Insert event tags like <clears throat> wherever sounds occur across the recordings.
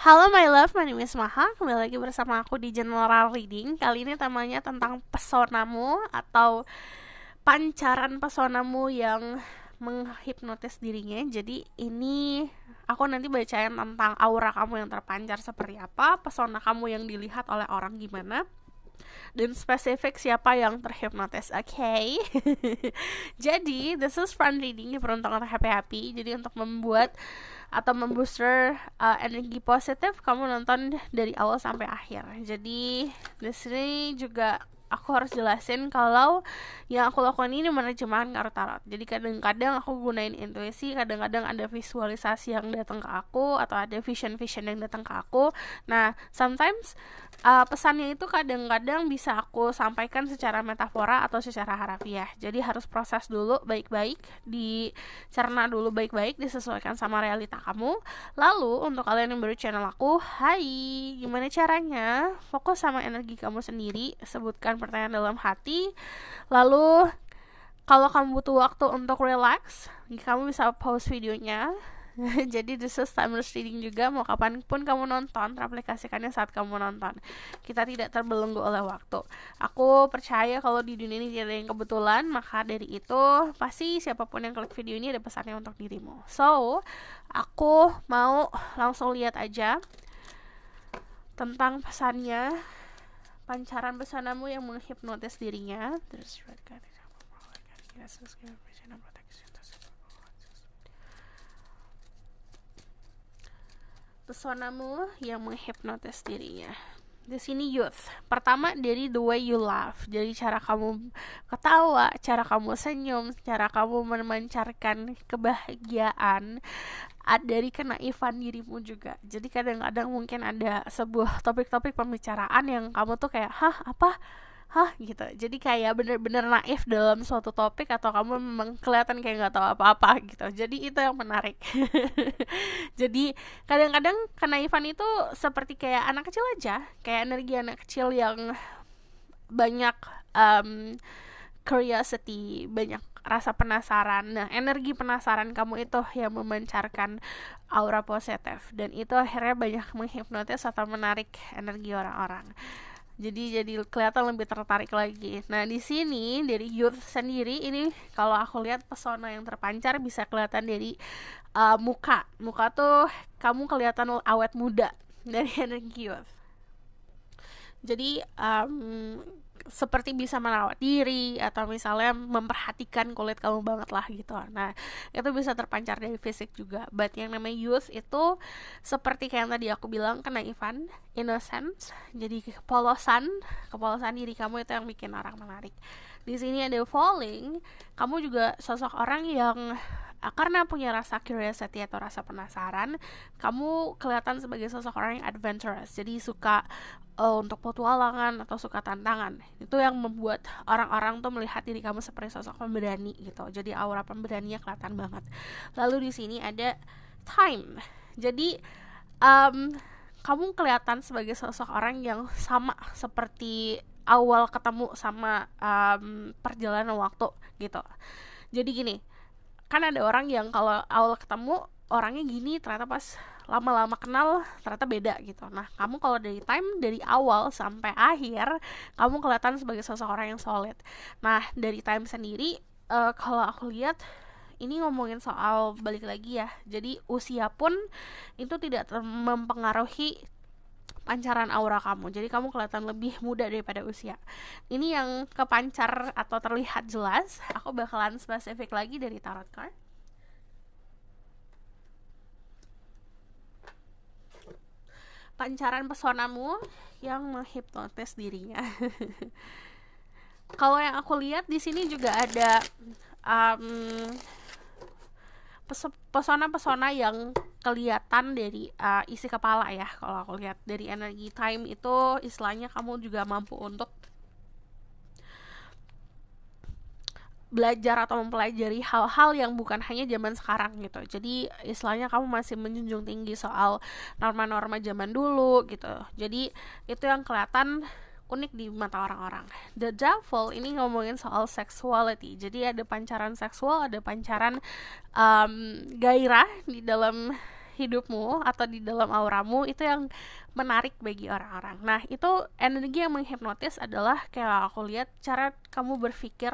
Halo my love, my name is Maha Kembali lagi bersama aku di General Reading Kali ini temanya tentang pesonamu Atau pancaran pesonamu yang menghipnotis dirinya Jadi ini aku nanti bacain tentang aura kamu yang terpancar seperti apa Pesona kamu yang dilihat oleh orang gimana dan spesifik siapa yang terhipnotis, oke? Okay? <laughs> jadi, this is fun reading peruntungan ya, happy-happy. Jadi untuk membuat atau membooster uh, energi positif, kamu nonton dari awal sampai akhir. Jadi, di juga aku harus jelasin kalau yang aku lakukan ini menerjemahkan kartu tarot. Jadi kadang-kadang aku gunain intuisi, kadang-kadang ada visualisasi yang datang ke aku atau ada vision-vision yang datang ke aku. Nah, sometimes uh, pesannya itu kadang-kadang bisa aku sampaikan secara metafora atau secara harafiah. Jadi harus proses dulu baik-baik, dicerna dulu baik-baik, disesuaikan sama realita kamu. Lalu untuk kalian yang baru channel aku, hai, gimana caranya? Fokus sama energi kamu sendiri, sebutkan pertanyaan dalam hati. Lalu kalau kamu butuh waktu untuk relax, kamu bisa pause videonya. <laughs> Jadi this is timeless reading juga mau kapanpun kamu nonton teraplikasikannya saat kamu nonton kita tidak terbelenggu oleh waktu aku percaya kalau di dunia ini tidak ada yang kebetulan maka dari itu pasti siapapun yang klik video ini ada pesannya untuk dirimu so aku mau langsung lihat aja tentang pesannya pancaran pesanamu yang menghipnotis dirinya terus pesonamu yang menghipnotis dirinya di sini youth. Pertama dari the way you laugh. Jadi cara kamu ketawa, cara kamu senyum, cara kamu memancarkan kebahagiaan dari kenaifan dirimu juga. Jadi kadang-kadang mungkin ada sebuah topik-topik pembicaraan yang kamu tuh kayak, "Hah, apa?" hah gitu jadi kayak bener-bener naif dalam suatu topik atau kamu memang kelihatan kayak nggak tahu apa-apa gitu jadi itu yang menarik <laughs> jadi kadang-kadang kenaifan itu seperti kayak anak kecil aja kayak energi anak kecil yang banyak um, curiosity banyak rasa penasaran nah energi penasaran kamu itu yang memancarkan aura positif dan itu akhirnya banyak menghipnotis atau menarik energi orang-orang jadi jadi kelihatan lebih tertarik lagi nah di sini dari youth sendiri ini kalau aku lihat pesona yang terpancar bisa kelihatan dari uh, muka muka tuh kamu kelihatan awet muda <laughs> dari energi youth jadi um, seperti bisa merawat diri atau misalnya memperhatikan kulit kamu banget lah gitu nah itu bisa terpancar dari fisik juga but yang namanya youth itu seperti kayak yang tadi aku bilang kena Ivan innocence jadi kepolosan kepolosan diri kamu itu yang bikin orang menarik di sini ada falling kamu juga sosok orang yang Ah, karena punya rasa curiosity atau rasa penasaran, kamu kelihatan sebagai sosok orang yang adventurous. Jadi suka uh, untuk petualangan atau suka tantangan. Itu yang membuat orang-orang tuh melihat diri kamu seperti sosok pemberani gitu. Jadi aura pemberaninya kelihatan banget. Lalu di sini ada time. Jadi um, kamu kelihatan sebagai sosok orang yang sama seperti awal ketemu sama um, perjalanan waktu gitu. Jadi gini, kan ada orang yang kalau awal ketemu orangnya gini ternyata pas lama-lama kenal ternyata beda gitu nah kamu kalau dari time dari awal sampai akhir kamu kelihatan sebagai sosok orang yang solid nah dari time sendiri uh, kalau aku lihat ini ngomongin soal balik lagi ya jadi usia pun itu tidak mempengaruhi pancaran aura kamu. Jadi kamu kelihatan lebih muda daripada usia. Ini yang kepancar atau terlihat jelas. Aku bakalan spesifik lagi dari tarot card. Pancaran pesonamu yang menghipnotis dirinya. <laughs> Kalau yang aku lihat di sini juga ada um, pesona-pesona yang kelihatan dari uh, isi kepala ya kalau aku lihat dari energi time itu istilahnya kamu juga mampu untuk belajar atau mempelajari hal-hal yang bukan hanya zaman sekarang gitu jadi istilahnya kamu masih menjunjung tinggi soal norma-norma zaman dulu gitu jadi itu yang kelihatan unik di mata orang-orang. The Devil ini ngomongin soal sexuality. Jadi ada pancaran seksual, ada pancaran um, gairah di dalam hidupmu atau di dalam auramu itu yang menarik bagi orang-orang. Nah, itu energi yang menghipnotis adalah kayak aku lihat cara kamu berpikir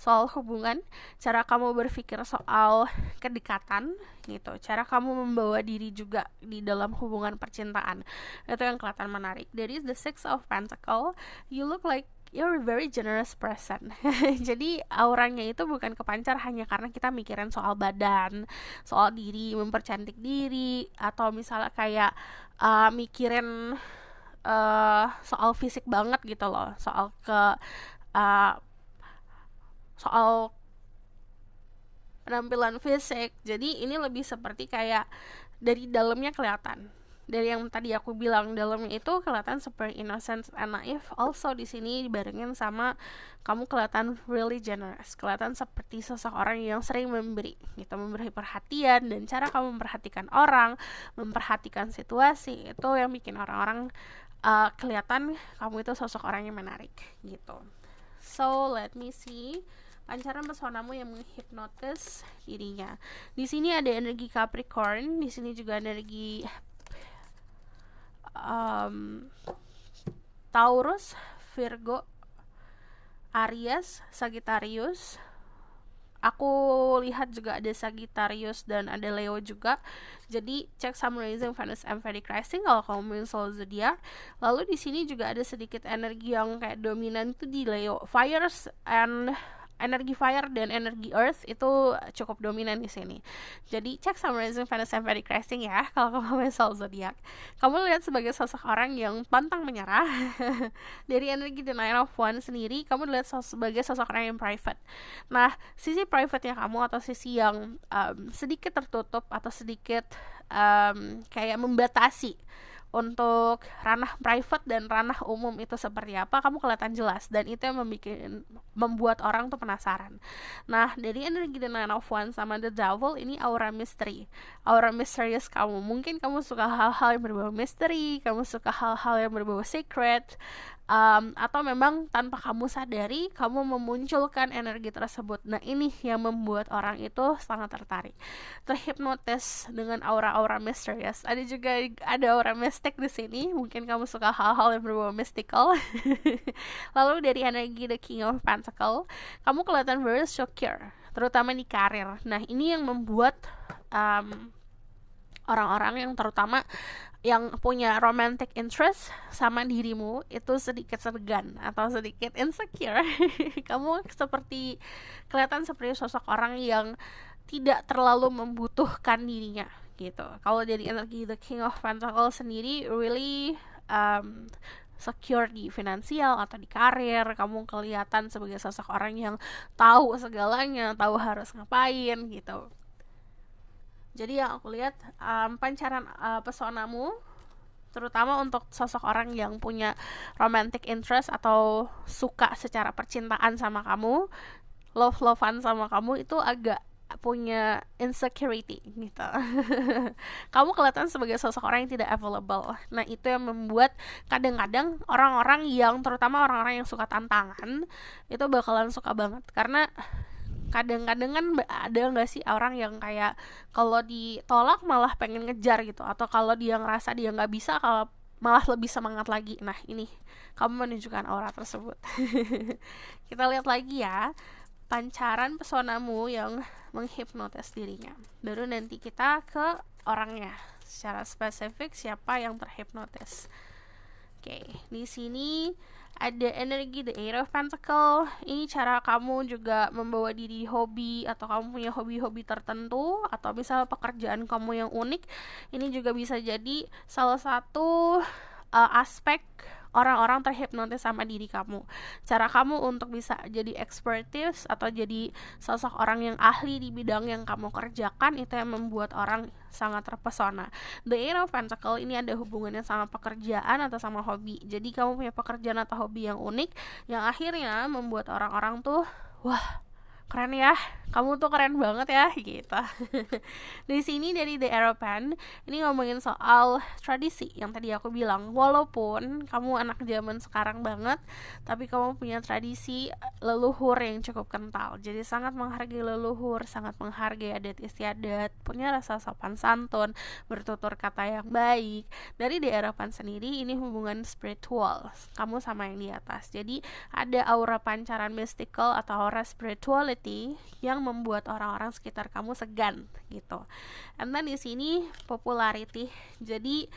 soal hubungan, cara kamu berpikir soal kedekatan gitu, cara kamu membawa diri juga di dalam hubungan percintaan. Itu yang kelihatan menarik. There is The Six of Pentacle, you look like you're a very generous person. <laughs> Jadi auranya itu bukan kepancar hanya karena kita mikirin soal badan, soal diri, mempercantik diri, atau misalnya kayak uh, mikirin uh, soal fisik banget gitu loh, soal ke uh, soal penampilan fisik. Jadi ini lebih seperti kayak dari dalamnya kelihatan dari yang tadi aku bilang dalam itu kelihatan super innocent and naive also di sini dibarengin sama kamu kelihatan really generous kelihatan seperti sosok orang yang sering memberi gitu memberi perhatian dan cara kamu memperhatikan orang memperhatikan situasi itu yang bikin orang-orang uh, kelihatan kamu itu sosok orang yang menarik gitu so let me see pancaran pesonamu yang menghipnotis dirinya. Di sini ada energi Capricorn, di sini juga energi um, Taurus, Virgo, Aries, Sagittarius. Aku lihat juga ada Sagittarius dan ada Leo juga. Jadi cek Sun Rising, Venus, and Freddy Rising kalau kamu soal zodiak. Lalu di sini juga ada sedikit energi yang kayak dominan itu di Leo. Fires and energi fire dan energi earth itu cukup dominan di sini. Jadi cek sama rising Venus and Very Crashing ya <laughs> kalau kamu soal zodiak. Kamu lihat sebagai sosok orang yang pantang menyerah. <laughs> Dari energi denial of one sendiri, kamu lihat sebagai sosok orang yang private. Nah, sisi private-nya kamu atau sisi yang um, sedikit tertutup atau sedikit um, kayak membatasi untuk ranah private dan ranah umum itu seperti apa kamu kelihatan jelas dan itu yang membuat membuat orang tuh penasaran nah dari energi the nine of one sama the devil ini aura misteri aura misterius kamu mungkin kamu suka hal-hal yang berbau misteri kamu suka hal-hal yang berbau secret um, atau memang tanpa kamu sadari kamu memunculkan energi tersebut nah ini yang membuat orang itu sangat tertarik terhipnotis dengan aura-aura misterius ada juga ada aura mistik di sini mungkin kamu suka hal-hal yang berbau mystical <laughs> lalu dari energi the king of pentacle kamu kelihatan very secure terutama di karir nah ini yang membuat um, orang-orang yang terutama yang punya romantic interest sama dirimu itu sedikit segan atau sedikit insecure <laughs> kamu seperti kelihatan seperti sosok orang yang tidak terlalu membutuhkan dirinya gitu kalau jadi energi the king of pentacles sendiri really um, secure di finansial atau di karir kamu kelihatan sebagai sosok orang yang tahu segalanya tahu harus ngapain gitu jadi yang aku lihat um, pancaran uh, pesonamu terutama untuk sosok orang yang punya romantic interest atau suka secara percintaan sama kamu love lovean sama kamu itu agak punya insecurity gitu <laughs> kamu kelihatan sebagai sosok orang yang tidak available nah itu yang membuat kadang-kadang orang-orang yang terutama orang-orang yang suka tantangan itu bakalan suka banget karena kadang-kadang kan ada nggak sih orang yang kayak kalau ditolak malah pengen ngejar gitu atau kalau dia ngerasa dia nggak bisa kalau malah lebih semangat lagi nah ini kamu menunjukkan aura tersebut <laughs> kita lihat lagi ya pancaran pesonamu yang menghipnotis dirinya baru nanti kita ke orangnya secara spesifik siapa yang terhipnotis oke di sini ada energi the eight of pentacle ini cara kamu juga membawa diri hobi atau kamu punya hobi-hobi tertentu atau misal pekerjaan kamu yang unik ini juga bisa jadi salah satu uh, aspek orang-orang terhipnotis sama diri kamu cara kamu untuk bisa jadi expertise atau jadi sosok orang yang ahli di bidang yang kamu kerjakan itu yang membuat orang sangat terpesona the eight of pentacle ini ada hubungannya sama pekerjaan atau sama hobi jadi kamu punya pekerjaan atau hobi yang unik yang akhirnya membuat orang-orang tuh wah keren ya kamu tuh keren banget ya gitu <laughs> di sini dari The Aeropan ini ngomongin soal tradisi yang tadi aku bilang walaupun kamu anak zaman sekarang banget tapi kamu punya tradisi leluhur yang cukup kental jadi sangat menghargai leluhur sangat menghargai adat istiadat punya rasa sopan santun bertutur kata yang baik dari The Aeropan sendiri ini hubungan spiritual kamu sama yang di atas jadi ada aura pancaran mystical atau aura spiritual yang membuat orang-orang sekitar kamu segan gitu. And then di sini popularity. Jadi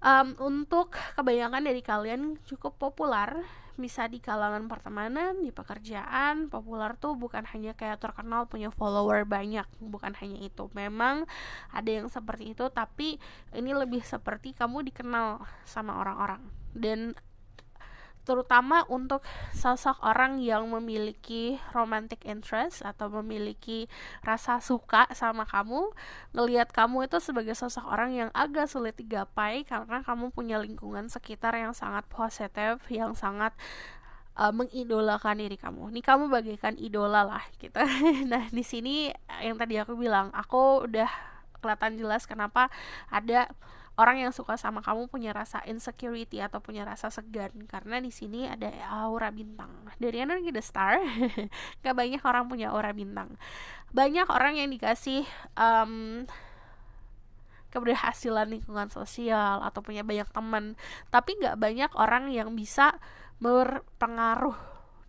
um, untuk kebanyakan dari kalian cukup populer bisa di kalangan pertemanan, di pekerjaan, populer tuh bukan hanya kayak terkenal punya follower banyak, bukan hanya itu. Memang ada yang seperti itu, tapi ini lebih seperti kamu dikenal sama orang-orang. Dan terutama untuk sosok orang yang memiliki romantic interest atau memiliki rasa suka sama kamu ngelihat kamu itu sebagai sosok orang yang agak sulit digapai karena kamu punya lingkungan sekitar yang sangat positif yang sangat uh, mengidolakan diri kamu. Ini kamu bagaikan idola lah gitu. <laughs> nah, di sini yang tadi aku bilang, aku udah kelihatan jelas kenapa ada orang yang suka sama kamu punya rasa insecurity atau punya rasa segan karena di sini ada aura bintang dari energi the star <laughs> gak banyak orang punya aura bintang banyak orang yang dikasih um, keberhasilan lingkungan sosial atau punya banyak teman tapi nggak banyak orang yang bisa berpengaruh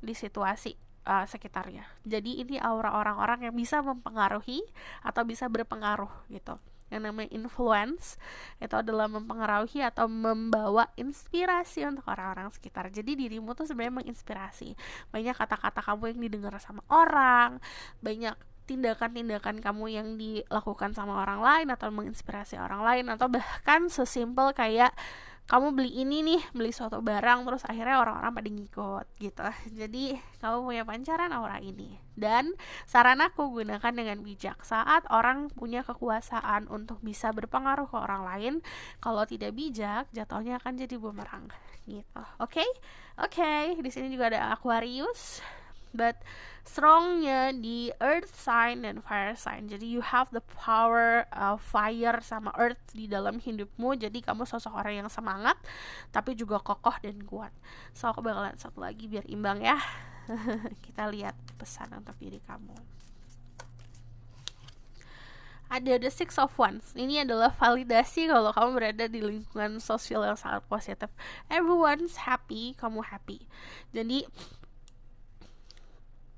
di situasi uh, sekitarnya jadi ini aura orang-orang yang bisa mempengaruhi atau bisa berpengaruh gitu yang namanya influence itu adalah mempengaruhi atau membawa inspirasi untuk orang-orang sekitar jadi dirimu tuh sebenarnya menginspirasi banyak kata-kata kamu yang didengar sama orang banyak tindakan-tindakan kamu yang dilakukan sama orang lain atau menginspirasi orang lain atau bahkan sesimpel kayak kamu beli ini nih beli suatu barang terus akhirnya orang-orang pada ngikut gitu jadi kamu punya pancaran aura ini dan saran aku gunakan dengan bijak saat orang punya kekuasaan untuk bisa berpengaruh ke orang lain kalau tidak bijak jatuhnya akan jadi bumerang gitu oke okay? oke okay, di sini juga ada Aquarius but strongnya di earth sign dan fire sign jadi you have the power of fire sama earth di dalam hidupmu jadi kamu sosok orang yang semangat tapi juga kokoh dan kuat so aku bakalan satu lagi biar imbang ya <laughs> kita lihat pesan untuk diri kamu ada the six of ones ini adalah validasi kalau kamu berada di lingkungan sosial yang sangat positif everyone's happy kamu happy jadi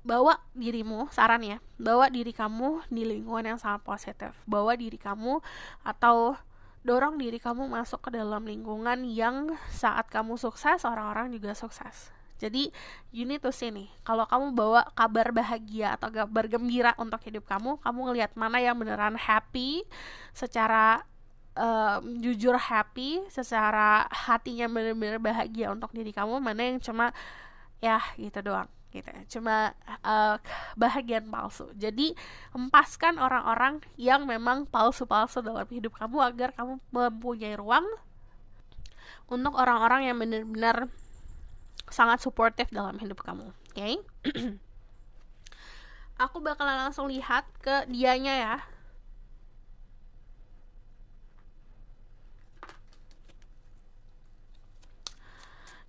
bawa dirimu saran ya bawa diri kamu di lingkungan yang sangat positif bawa diri kamu atau dorong diri kamu masuk ke dalam lingkungan yang saat kamu sukses orang-orang juga sukses jadi you need to see nih kalau kamu bawa kabar bahagia atau kabar gembira untuk hidup kamu kamu ngelihat mana yang beneran happy secara um, jujur happy secara hatinya bener-bener bahagia untuk diri kamu mana yang cuma ya gitu doang gitu ya. cuma uh, eh, bahagian palsu jadi empaskan orang-orang yang memang palsu-palsu dalam hidup kamu agar kamu mempunyai ruang untuk orang-orang yang benar-benar sangat suportif dalam hidup kamu oke okay? <clears throat> aku bakalan langsung lihat ke dianya ya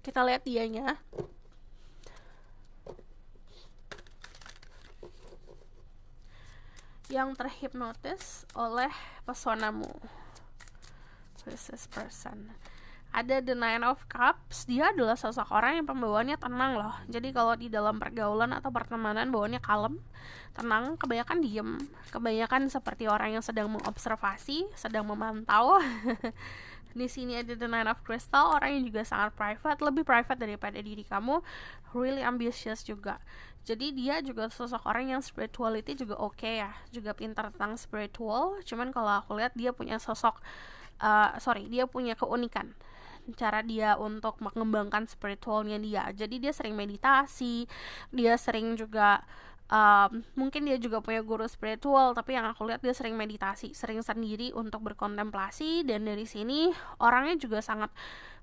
kita lihat dianya yang terhipnotis oleh pesonamu is person ada The Nine of Cups dia adalah sosok orang yang pembawaannya tenang loh jadi kalau di dalam pergaulan atau pertemanan bawaannya kalem tenang kebanyakan diem kebanyakan seperti orang yang sedang mengobservasi sedang memantau <laughs> di sini ada the nine of crystal orang yang juga sangat private lebih private daripada diri kamu really ambitious juga jadi dia juga sosok orang yang spirituality juga oke okay ya juga pintar tentang spiritual cuman kalau aku lihat dia punya sosok uh, sorry dia punya keunikan cara dia untuk mengembangkan spiritualnya dia jadi dia sering meditasi dia sering juga um, mungkin dia juga punya guru spiritual tapi yang aku lihat dia sering meditasi sering sendiri untuk berkontemplasi dan dari sini orangnya juga sangat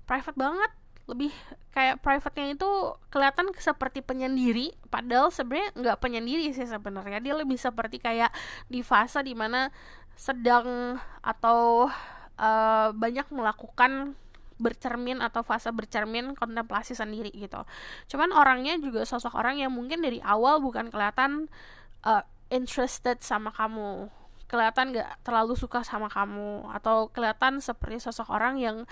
private banget lebih kayak private-nya itu kelihatan seperti penyendiri padahal sebenarnya nggak penyendiri sih sebenarnya dia lebih seperti kayak di fase dimana sedang atau uh, banyak melakukan bercermin atau fase bercermin kontemplasi sendiri gitu cuman orangnya juga sosok orang yang mungkin dari awal bukan kelihatan uh, interested sama kamu kelihatan gak terlalu suka sama kamu atau kelihatan seperti sosok orang yang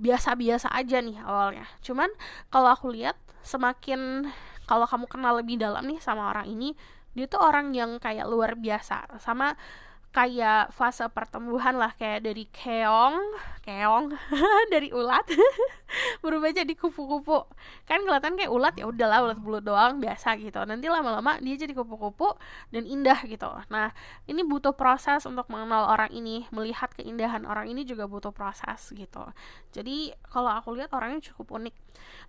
biasa-biasa aja nih awalnya cuman kalau aku lihat semakin kalau kamu kenal lebih dalam nih sama orang ini dia tuh orang yang kayak luar biasa sama kayak fase pertumbuhan lah kayak dari keong keong <laughs> dari ulat <laughs> berubah jadi kupu-kupu kan kelihatan kayak ulat ya udahlah ulat bulu doang biasa gitu nanti lama-lama dia jadi kupu-kupu dan indah gitu nah ini butuh proses untuk mengenal orang ini melihat keindahan orang ini juga butuh proses gitu jadi kalau aku lihat orangnya cukup unik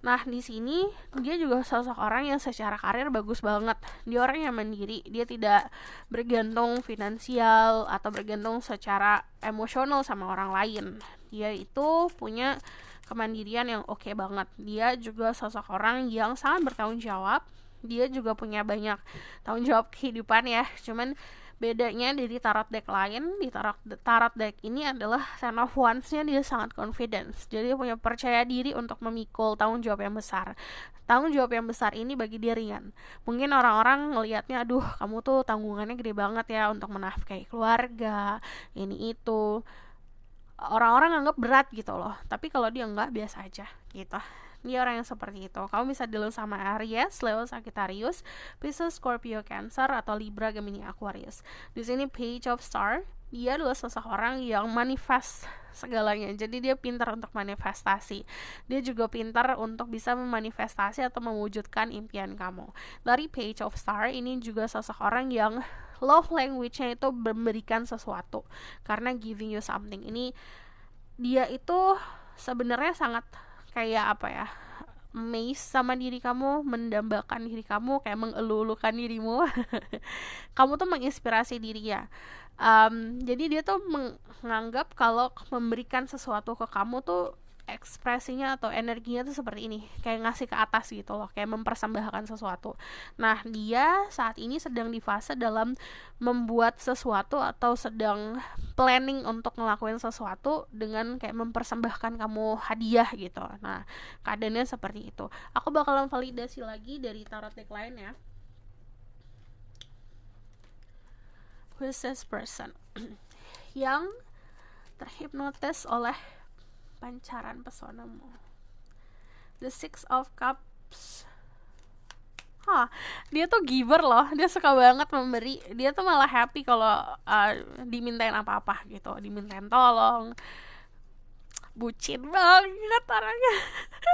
Nah, di sini dia juga sosok orang yang secara karir bagus banget. Dia orang yang mandiri, dia tidak bergantung finansial atau bergantung secara emosional sama orang lain. Dia itu punya kemandirian yang oke okay banget. Dia juga sosok orang yang sangat bertanggung jawab. Dia juga punya banyak tanggung jawab kehidupan ya. Cuman bedanya dari tarot deck lain di tarot tarot deck ini adalah ten of wands-nya dia sangat confidence jadi dia punya percaya diri untuk memikul tanggung jawab yang besar tanggung jawab yang besar ini bagi dia ringan mungkin orang-orang ngelihatnya aduh kamu tuh tanggungannya gede banget ya untuk menafkahi keluarga ini itu orang-orang anggap berat gitu loh tapi kalau dia nggak biasa aja gitu dia orang yang seperti itu kamu bisa dulu sama Aries Leo Sagittarius Pisces Scorpio Cancer atau Libra Gemini Aquarius di sini Page of Star dia adalah seseorang yang manifest segalanya jadi dia pintar untuk manifestasi dia juga pintar untuk bisa memanifestasi atau mewujudkan impian kamu dari page of star ini juga seseorang yang love language-nya itu memberikan sesuatu karena giving you something ini dia itu sebenarnya sangat kayak apa ya amazed sama diri kamu, mendambakan diri kamu, kayak mengelulukan dirimu. <laughs> kamu tuh menginspirasi ya Um, jadi dia tuh menganggap kalau memberikan sesuatu ke kamu tuh ekspresinya atau energinya tuh seperti ini kayak ngasih ke atas gitu loh kayak mempersembahkan sesuatu nah dia saat ini sedang di fase dalam membuat sesuatu atau sedang planning untuk ngelakuin sesuatu dengan kayak mempersembahkan kamu hadiah gitu nah keadaannya seperti itu aku bakalan validasi lagi dari tarot deck lain ya is this person <clears throat> yang terhipnotis oleh pancaran pesonamu the six of cups Hah, dia tuh giver loh, dia suka banget memberi. Dia tuh malah happy kalau uh, dimintain apa-apa gitu, dimintain tolong. Bucin banget orangnya.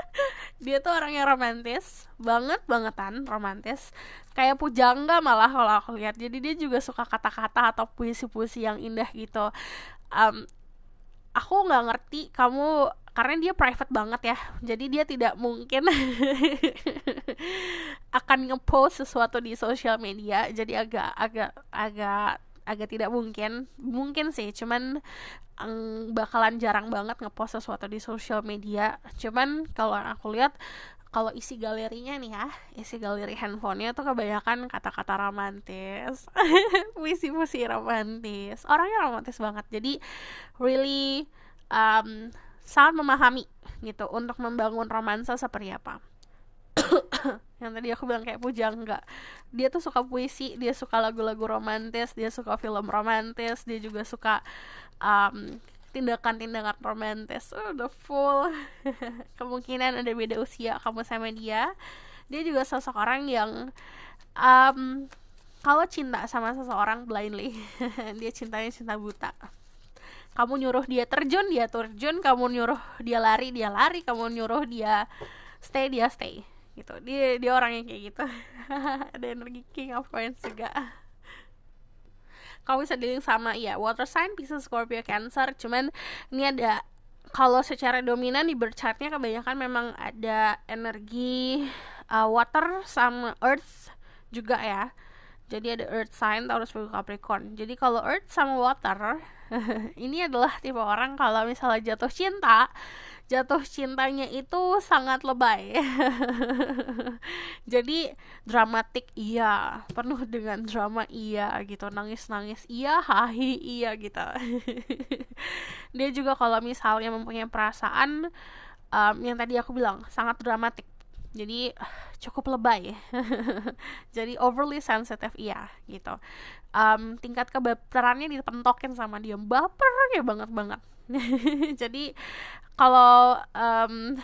<laughs> dia tuh orangnya romantis, banget bangetan romantis. Kayak pujangga malah kalau aku lihat. Jadi dia juga suka kata-kata atau puisi-puisi yang indah gitu. Um, aku nggak ngerti kamu karena dia private banget ya jadi dia tidak mungkin <laughs> akan ngepost sesuatu di sosial media jadi agak agak agak agak tidak mungkin mungkin sih cuman mm, bakalan jarang banget ngepost sesuatu di sosial media cuman kalau aku lihat kalau isi galerinya nih ya isi galeri handphonenya tuh kebanyakan kata-kata romantis <laughs> puisi-puisi romantis orangnya romantis banget jadi really um, sangat memahami gitu untuk membangun romansa seperti apa <coughs> yang tadi aku bilang kayak Pujang enggak dia tuh suka puisi dia suka lagu-lagu romantis dia suka film romantis dia juga suka um, tindakan-tindakan romantis oh, udah full <laughs> kemungkinan ada beda usia kamu sama dia dia juga sosok orang yang um, kalau cinta sama seseorang blindly <laughs> dia cintanya cinta buta kamu nyuruh dia terjun dia terjun kamu nyuruh dia lari dia lari kamu nyuruh dia stay dia stay gitu dia dia orang yang kayak gitu <laughs> ada energi king of coins juga kau bisa dilihat sama ya water sign Pisces Scorpio Cancer cuman ini ada kalau secara dominan di birth kebanyakan memang ada energi uh, water sama earth juga ya jadi ada earth sign Taurus Virgo Capricorn jadi kalau earth sama water <laughs> ini adalah tipe orang kalau misalnya jatuh cinta jatuh cintanya itu sangat lebay <laughs> jadi dramatik iya penuh dengan drama iya gitu nangis nangis iya hahi iya gitu <laughs> dia juga kalau misalnya mempunyai perasaan um, yang tadi aku bilang sangat dramatik jadi <sighs> cukup lebay <laughs> jadi overly sensitive iya gitu um, tingkat kebaperannya dipentokin sama dia baper ya banget banget <laughs> jadi kalau um,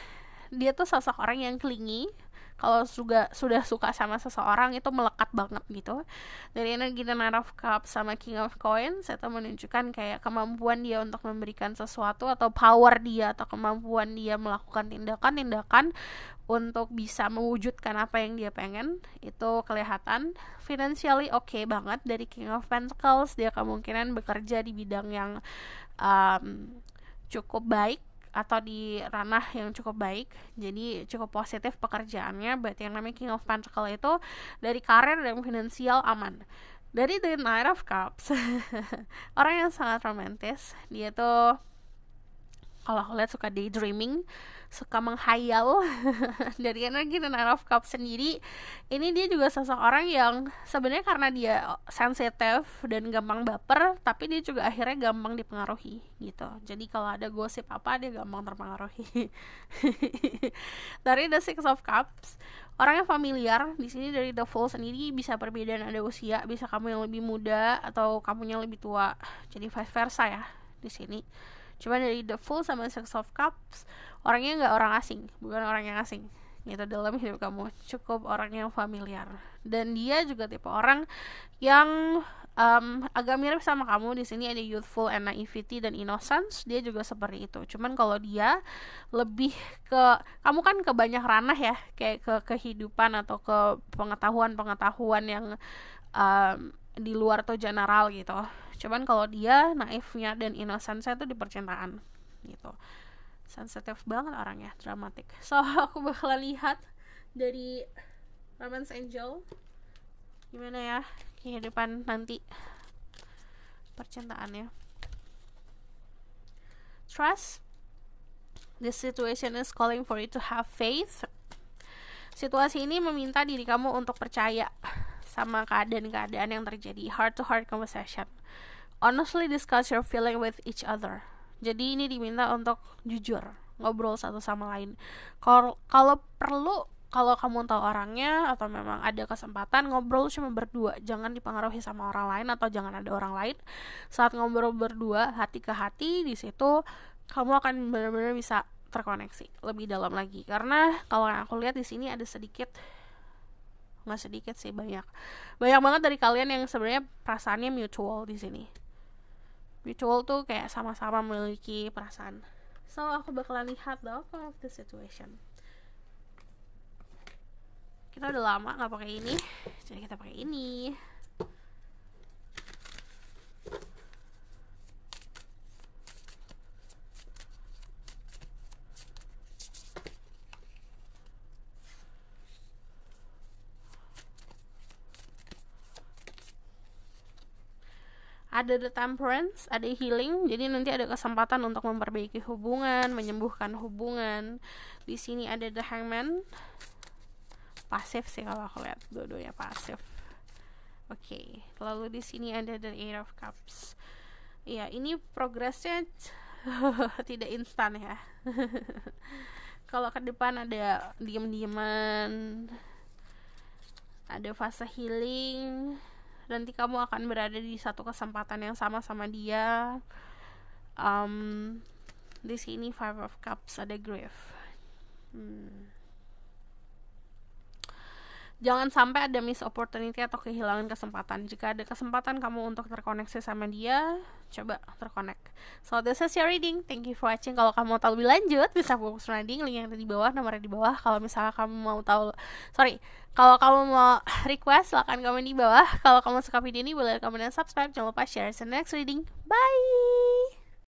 dia tuh sosok orang yang klingi kalau sudah sudah suka sama seseorang itu melekat banget gitu dari energi Ten of Cup sama King of Coins itu menunjukkan kayak kemampuan dia untuk memberikan sesuatu atau power dia atau kemampuan dia melakukan tindakan-tindakan untuk bisa mewujudkan apa yang dia pengen itu kelihatan financially oke okay banget dari King of Pentacles dia kemungkinan bekerja di bidang yang um, cukup baik atau di ranah yang cukup baik jadi cukup positif pekerjaannya berarti yang namanya King of Pentacle itu dari karir dan finansial aman dari The Knight of Cups <laughs> orang yang sangat romantis dia tuh kalau aku lihat suka daydreaming suka menghayal <laughs> dari energi dan Nine of Cups sendiri ini dia juga sosok orang yang sebenarnya karena dia sensitif dan gampang baper tapi dia juga akhirnya gampang dipengaruhi gitu jadi kalau ada gosip apa dia gampang terpengaruhi <laughs> dari the six of cups orang yang familiar di sini dari the fool sendiri bisa perbedaan ada usia bisa kamu yang lebih muda atau kamu yang lebih tua jadi vice versa ya di sini Cuma dari The full sama Six of Cups, orangnya nggak orang asing, bukan orang yang asing gitu dalam hidup kamu cukup orang yang familiar dan dia juga tipe orang yang um, agak mirip sama kamu di sini ada youthful and naivety dan innocence dia juga seperti itu cuman kalau dia lebih ke kamu kan ke banyak ranah ya kayak ke kehidupan atau ke pengetahuan pengetahuan yang um, di luar tuh general gitu cuman kalau dia naifnya dan innocence itu di percintaan gitu sensitif banget orangnya dramatik <laughs> so aku bakal lihat dari Romance Angel gimana ya kehidupan nanti percintaannya trust the situation is calling for you to have faith situasi ini meminta diri kamu untuk percaya sama keadaan-keadaan yang terjadi heart to heart conversation honestly discuss your feeling with each other jadi ini diminta untuk jujur ngobrol satu sama lain kalau perlu kalau kamu tahu orangnya atau memang ada kesempatan ngobrol cuma berdua jangan dipengaruhi sama orang lain atau jangan ada orang lain saat ngobrol berdua hati ke hati di situ kamu akan benar-benar bisa terkoneksi lebih dalam lagi karena kalau yang aku lihat di sini ada sedikit nggak sedikit sih banyak banyak banget dari kalian yang sebenarnya perasaannya mutual di sini mutual tuh kayak sama-sama memiliki perasaan so aku bakalan lihat the outcome of the situation kita udah lama nggak pakai ini jadi kita pakai ini ada the temperance, ada healing. Jadi nanti ada kesempatan untuk memperbaiki hubungan, menyembuhkan hubungan. Di sini ada the hangman. Pasif sih kalau aku lihat, dua-duanya pasif. Oke, okay. lalu di sini ada the eight of cups. Ya, ini progresnya <laughs> tidak instan ya. <laughs> kalau ke depan ada diam-diaman, ada fase healing, nanti kamu akan berada di satu kesempatan yang sama sama dia um, di sini five of cups ada grief hmm. jangan sampai ada miss opportunity atau kehilangan kesempatan jika ada kesempatan kamu untuk terkoneksi sama dia coba terkonek so this is your reading thank you for watching kalau kamu mau tahu lebih lanjut bisa fokus reading link yang ada di bawah nomornya di bawah kalau misalnya kamu mau tahu sorry kalau kamu mau request, silahkan komen di bawah. Kalau kamu suka video ini, boleh komen dan subscribe. Jangan lupa share. See you next reading. Bye!